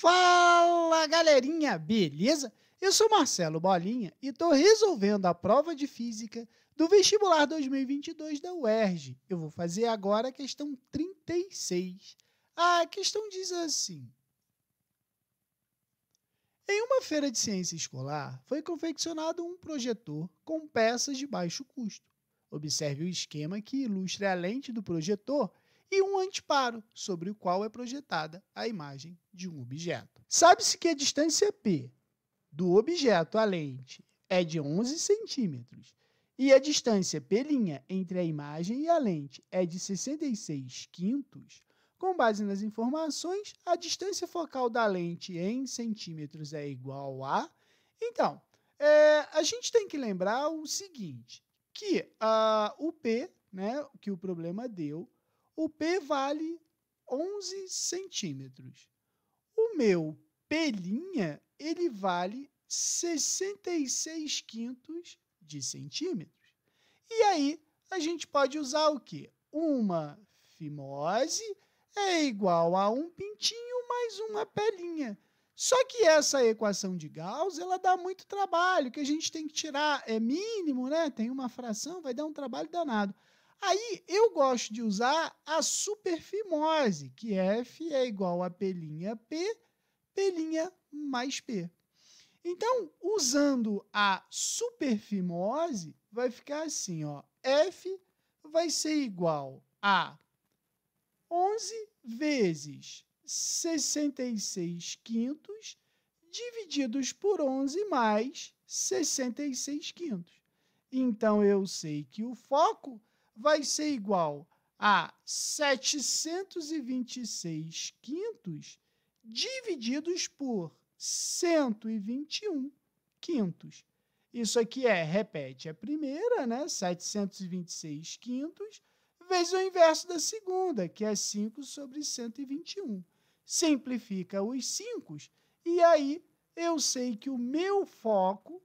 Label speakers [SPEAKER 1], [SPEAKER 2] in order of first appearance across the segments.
[SPEAKER 1] Fala galerinha, beleza? Eu sou Marcelo Bolinha e estou resolvendo a prova de física do vestibular 2022 da UERJ. Eu vou fazer agora a questão 36. A questão diz assim: Em uma feira de ciência escolar foi confeccionado um projetor com peças de baixo custo. Observe o esquema que ilustra a lente do projetor e um antiparo, sobre o qual é projetada a imagem de um objeto. Sabe-se que a distância P do objeto à lente é de 11 centímetros e a distância P' entre a imagem e a lente é de 66 quintos, com base nas informações, a distância focal da lente em centímetros é igual a. Então, é, a gente tem que lembrar o seguinte: que uh, o P, né, que o problema deu, o P vale 11 centímetros. O meu pelinha, ele vale 66 quintos de centímetros. E aí, a gente pode usar o quê? Uma fimose é igual a um pintinho mais uma pelinha. Só que essa equação de Gauss, ela dá muito trabalho, que a gente tem que tirar, é mínimo, né? Tem uma fração, vai dar um trabalho danado. Aí eu gosto de usar a superfimose, que é F é igual a pelinha P, pelinha mais P. Então, usando a superfimose, vai ficar assim, ó. F vai ser igual a 11 vezes 66 quintos divididos por 11 mais 66 quintos. Então, eu sei que o foco vai ser igual a 726 quintos divididos por 121 quintos. Isso aqui é, repete a primeira, né? 726 quintos, vezes o inverso da segunda, que é 5 sobre 121. Simplifica os 5 e aí eu sei que o meu foco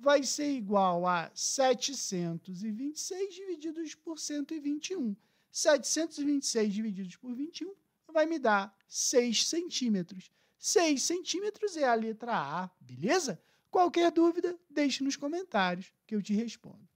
[SPEAKER 1] vai ser igual a 726 divididos por 121. 726 divididos por 21 vai me dar 6 centímetros. 6 centímetros é a letra A, beleza? Qualquer dúvida, deixe nos comentários que eu te respondo.